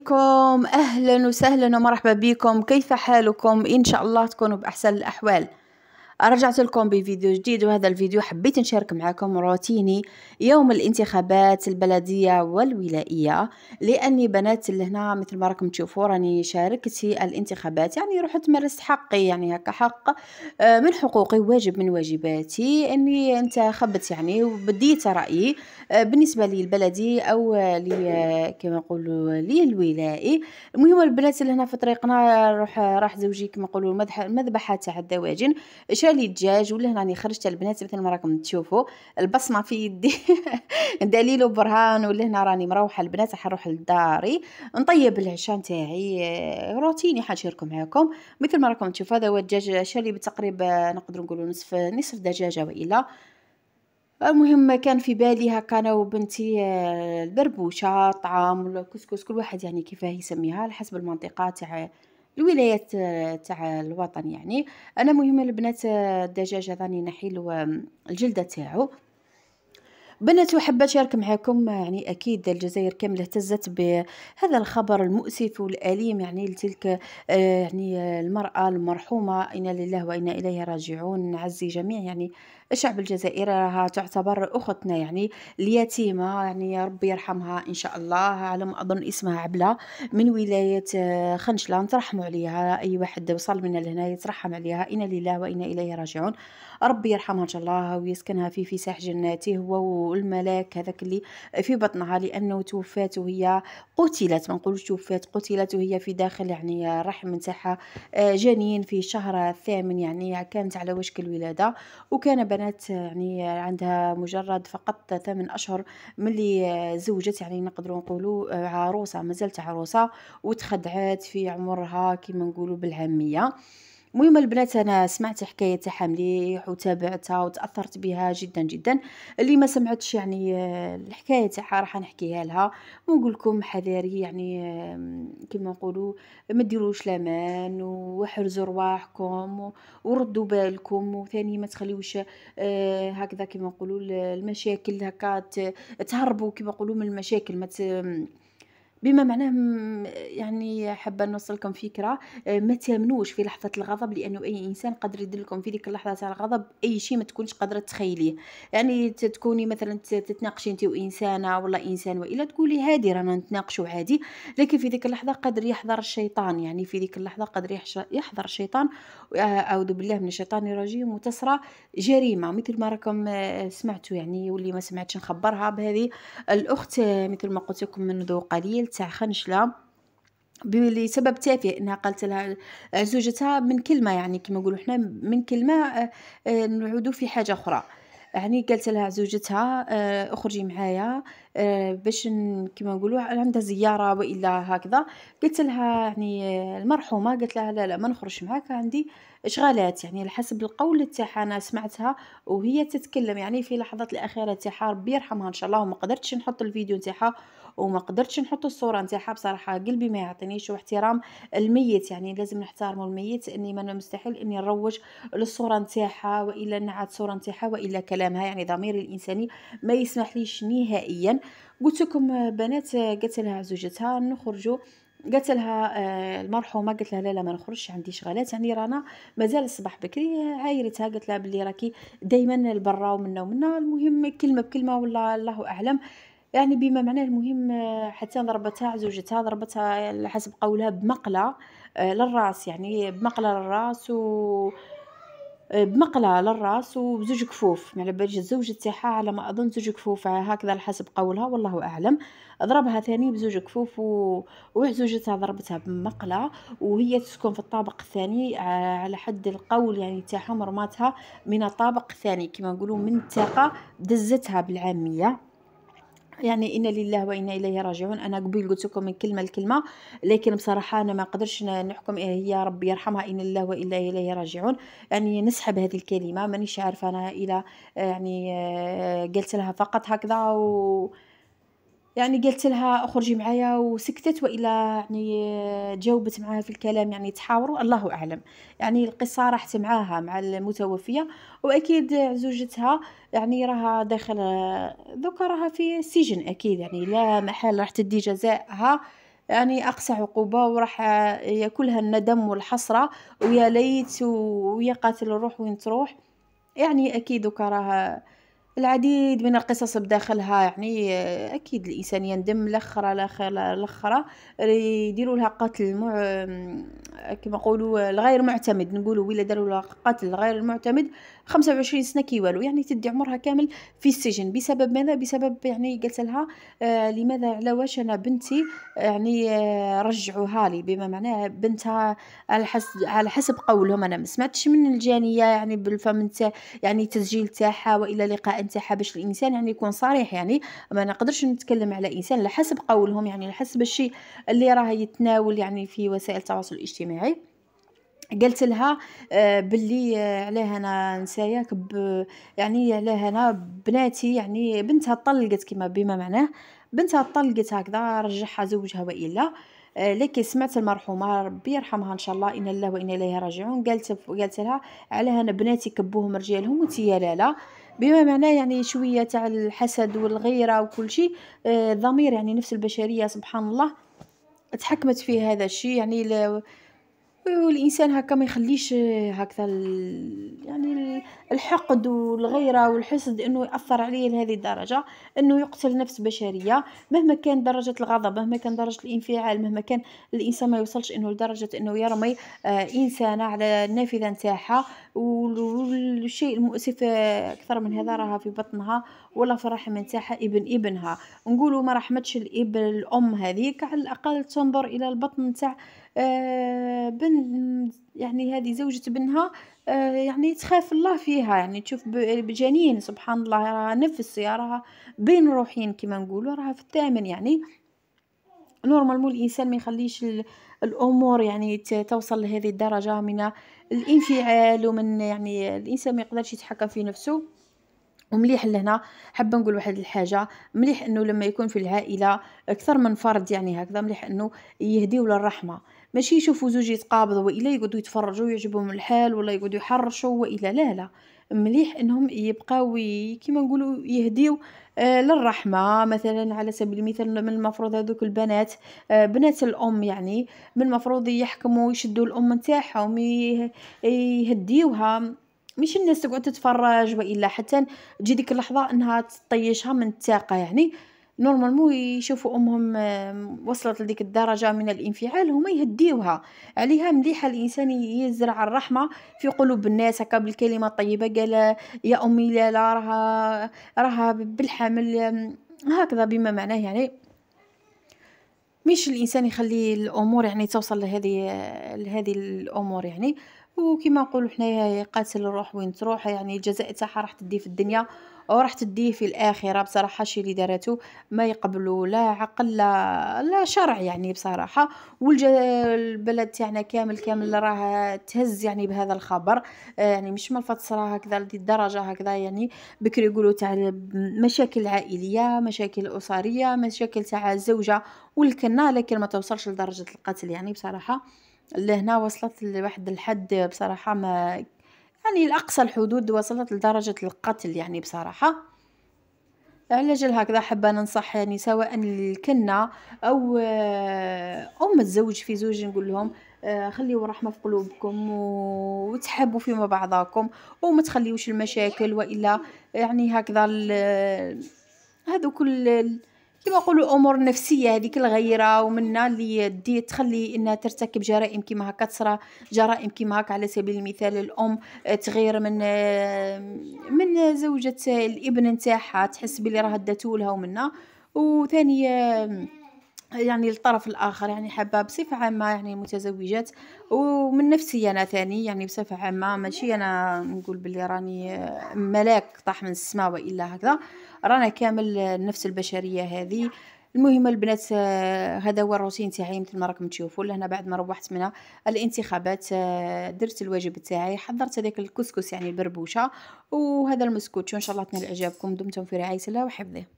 بكم أهلا وسهلا ومرحبا بكم كيف حالكم إن شاء الله تكونوا بأحسن الأحوال رجعت لكم بفيديو جديد وهذا الفيديو حبيت نشارك معكم روتيني يوم الانتخابات البلدية والولائية لأني بنات لهنا مثل ما راكم تشوفوا راني شاركت في الانتخابات يعني رحت مارست حقي يعني هكا حق آه، من حقوقي واجب من واجباتي أني انتخبت يعني وبديت رأيي آه، بالنسبة لي البلدي أو لي آه، كما نقولوا لي الولائي المهم البنات لهنا في طريقنا راح زوجي كما نقولوا المذبحة تاع الدواجن لي الدجاج ولا راني خرجت البنات مثل ما راكم تشوفوا البصمه في يدي دليل وبرهان ولا هنا راني مروحه البنات راح نروح لداري نطيب العشاء نتاعي روتيني حنشاركم معاكم مثل ما راكم تشوفوا هذا هو الدجاج شالي بتقريبا نقدر نقولوا نصف نصف دجاجه والا المهم كان في بالي هكا انا وبنتي آه، البربوشه طعام ولا كسكس كل واحد يعني كيفاه يسميها على حسب المنطقه تاع الولايات آه، تاع الوطن يعني انا مهم البنات آه، الدجاج راني نحيلو الجلده تاعو بنات وحابه نشارك معكم آه، يعني اكيد الجزائر كامله اهتزت بهذا الخبر المؤسف والاليم يعني لتلك يعني المراه المرحومه انا لله وانا اليه راجعون نعزي جميع يعني الشعب الجزائري راها تعتبر اختنا يعني اليتيمه يعني ربي يرحمها ان شاء الله على ما اظن اسمها عبله من ولايه آه، خنشله ترحموا عليها اي واحد وصل منا لهنا يترحم عليها انا لله وانا اليه راجعون ربي يرحمها ان شاء الله ويسكنها في ساح جناته هو والملاك هذاك اللي في بطنها لانه توفات وهي قتلت ما نقولش توفات قتلت وهي في داخل يعني الرحم نتاعها آه، جنين في الشهر الثامن يعني كانت على وشك الولاده وكان البنات يعني عندها مجرد فقط ثمان أشهر ملي زوجت يعني نقدروا نقولوا آه، عروسة مازالت عروسة وتخدعات في عمرها كما نقولوا بالعامية المهم البنات انا سمعت حكايه تاعها مليح وتابعتها وتاثرت بها جدا جدا اللي ما سمعتش يعني آه، الحكايه تاعها راح نحكيها لها ونقول لكم حذاري يعني كما نقولوا ما ديروش لامان وحرزوا رواحكم وردوا بالكم وثاني ما تخليوش آه، هكذا كما نقولوا المشاكل هكا تهربوا كما نقولوا من المشاكل ما بما معناه يعني حابه نوصلكم فكره آه، ما تامنوش في لحظه الغضب لانه اي انسان قادر يدلكم في ديك اللحظه تاع الغضب اي شيء ما تكونش قادره تخيليه يعني تكوني مثلا تتناقشي انت وانسانه ولا انسان والا تقولي هادي رانا نتناقشوا عادي لكن في ديك اللحظه قادر يحضر الشيطان يعني في ديك اللحظه قادر يحضر الشيطان آه، اعوذ بالله من الشيطان الرجيم وتصرى جريمه مثل ما راكم آه، سمعتوا يعني واللي ما سمعتش نخبرها بهذه الاخت مثل ما قلت لكم منذ قليل تاع خنشله لسبب تافه انها قالت لها آه، زوجتها من كلمه يعني كما نقولوا حنا من كلمه آه، آه، نعودوا في حاجه اخرى يعني قالت لها زوجتها اخرجي معايا آه، باش كما نقولوا عندها زياره والا هكذا قلت لها يعني آه، المرحومه قلت لها لا لا ما نخرج معاك عندي اشغالات يعني على حسب القول تاعها انا سمعتها وهي تتكلم يعني في لحظات الاخيره تاعها ربي يرحمها ان شاء الله وما قدرتش نحط الفيديو تاعها وما قدرتش نحط الصوره نتاعها بصراحه قلبي ما يعطينيش واحترام الميت يعني لازم نحترم الميت اني ما مستحيل اني نروج للصوره نتاعها والا نعاد صوره نتاعها والا كلامها يعني ضميري الانساني ما يسمح ليش نهائيا قلت لكم آه، بنات آه، قالت لها زوجتها نخرجوا قالت لها آه، المرحومه قالت لها لا لا ما نخرجش عندي شغلات يعني رانا مازال الصباح بكري عايرتها قالت لها بلي راكي دائما لبرا ومنا ومنا المهم كلمه بكلمه ولا الله اعلم يعني بما معناه المهم حتى ضربتها زوجتها ضربتها على حسب قولها بمقله للراس يعني بمقله للراس و آه، بمقلة للراس وبزوج كفوف يعني على بالي الزوجة تاعها على ما اظن زوج كفوف هكذا على حسب قولها والله اعلم ضربها ثاني بزوج كفوف و... وزوجتها ضربتها بمقلة وهي تسكن في الطابق الثاني آه، على حد القول يعني تاعها مرماتها من الطابق الثاني كما نقولوا من التاقة دزتها بالعامية يعني انا لله وانا اليه راجعون انا قبيل قلت لكم من كلمه لكلمه لكن بصراحه انا ما قدرش نحكم إيه هي ربي يرحمها ان الله والا اليه راجعون يعني نسحب هذه الكلمه مانيش عارفه انا الى يعني آه، قلت لها فقط هكذا و يعني قلت لها اخرجي معايا وسكتت والا يعني جاوبت معاها في الكلام يعني تحاوروا الله اعلم يعني القصه راحت معاها مع المتوفيه واكيد زوجتها يعني راها داخل دوكا راها في السجن اكيد يعني لا محال راح تدي جزائها يعني اقصى عقوبه وراح ياكلها الندم والحسره ويا ليت ويا قاتل الروح وين تروح يعني اكيد دوكا راها العديد من القصص بداخلها يعني آه، اكيد الانسان يندم لخرة لخرة لخرة يديروا لها قتل مع... آه، كما نقولوا آه، الغير معتمد نقولوا ولا داروا لها قتل غير معتمد 25 سنه كي والو يعني تدي عمرها كامل في السجن بسبب ماذا بسبب يعني قلت لها آه لماذا على واش انا بنتي آه، يعني آه رجعوها لي بما معناه بنتها على حسب على حسب قولهم انا ما سمعتش من الجانيه يعني بالفم نتاع يعني تسجيل تاعها والى لقاء تاعها باش الانسان يعني يكون صريح يعني ما نقدرش نتكلم على انسان على حسب قولهم يعني على حسب الشيء اللي راه يتناول يعني في وسائل التواصل الاجتماعي قلت لها آه، باللي آه، علاه انا نساياك يعني علاه انا بناتي يعني بنتها طلقت كما بما معناه بنتها طلقت هكذا رجعها زوجها والا آه، لكن سمعت المرحومه ربي يرحمها ان شاء الله ان الله وانا اليه راجعون قالت قالت لها علاه انا بناتي كبوهم رجالهم وانت يا لالا بما معناه يعني شويه تاع الحسد والغيره وكل شيء ضمير يعني نفس البشريه سبحان الله تحكمت في هذا الشيء يعني والانسان هكا ما يخليش هكذا يعني الحقد والغيرة والحسد انه يأثر عليا لهذه الدرجة انه يقتل نفس بشرية مهما كان درجة الغضب مهما كان درجة الانفعال مهما كان الانسان ما يوصلش انه لدرجة انه يرمي آه انسانة على النافذة نتاعها والشيء المؤسف آه، اكثر من هذا راها في بطنها ولا في الرحم نتاعها ابن ابنها نقولوا ما رحمتش الاب الام هذيك على الاقل تنظر الى البطن نتاع آه بن يعني هذه زوجة ابنها آه، يعني تخاف الله فيها يعني تشوف بجنين سبحان الله راها نفس راها بين روحين كما نقولوا راها في الثامن يعني نورمالمون الانسان ما يخليش الامور يعني توصل لهذه الدرجه من الانفعال ومن يعني الانسان ما يقدرش يتحكم في نفسه ومليح لهنا حابه نقول واحد الحاجه مليح انه لما يكون في العائله اكثر من فرد يعني هكذا مليح انه يهديو للرحمه ماشي يشوفوا زوج يتقابضوا والا يقعدوا يتفرجوا ويعجبهم الحال ولا يقعدوا يحرشوا والا لا لا مليح انهم يبقاو كيما نقولوا يهديو آه، للرحمه مثلا على سبيل المثال من المفروض هذوك البنات آه، بنات الام يعني من المفروض يحكموا يشدوا الام نتاعهم يهديوها مش الناس تقعد تتفرج والا حتى تجي ديك اللحظه انها تطيشها من الثقه يعني نورمالمون يشوفوا امهم وصلت لديك الدرجه من الانفعال هما يهديوها عليها مليحه الانسان يزرع الرحمه في قلوب الناس هكا بالكلمه الطيبه قال يا امي لالا راها راها بالحمل هكذا بما معناه يعني مش الانسان يخلي الامور يعني توصل لهذه لهذه الامور يعني وكما نقولوا حنايا قاتل الروح وين تروح يعني الجزاء تاعها راح تديه في الدنيا وراح تديه في الاخره بصراحه شي اللي دارته ما يقبلوا لا عقل لا لا شرع يعني بصراحه والبلد تاعنا كامل كامل راه تهز يعني بهذا الخبر آه، يعني مش ملفت صراحه هكذا لدي الدرجه هكذا يعني بكري يقولوا تاع مشاكل عائليه مشاكل اسريه مشاكل تاع الزوجه والكنه لكن ما توصلش لدرجه القتل يعني بصراحه لهنا وصلت لواحد الحد بصراحة ما يعني الأقصى الحدود وصلت لدرجة القتل يعني بصراحة على هكذا حابة ننصح يعني سواء الكنة أو أو آه، متزوج في زوج نقول لهم آه، خليوا الرحمة في قلوبكم وتحبوا فيما بعضاكم وما تخليوش المشاكل وإلا يعني هكذا آه، هذو كل كما نقولوا امور نفسيه هذيك الغيره ومنا اللي دي تخلي انها ترتكب جرائم كيما هكا تصرى جرائم كيما هكا على سبيل المثال الام آه، تغير من آه، من زوجة الابن نتاعها تحس بلي راه داتولها ومنا وثانيه آه، يعني الطرف الآخر يعني حابة بصفة عامة يعني متزوجات ومن نفسي أنا ثاني يعني بصفة عامة ماشي أنا نقول بلي راني ملاك طاح من السماء وإلا هكذا رانا كامل نفس البشرية هذه المهم البنات هذا هو الروتين تاعي مثل ما راكم تشوفوا لهنا بعد ما روحت من الانتخابات درت الواجب تاعي حضرت هذاك الكسكس يعني البربوشه وهذا المسكوت ان شاء الله تنال اعجابكم دمتم في رعايه الله وحفظه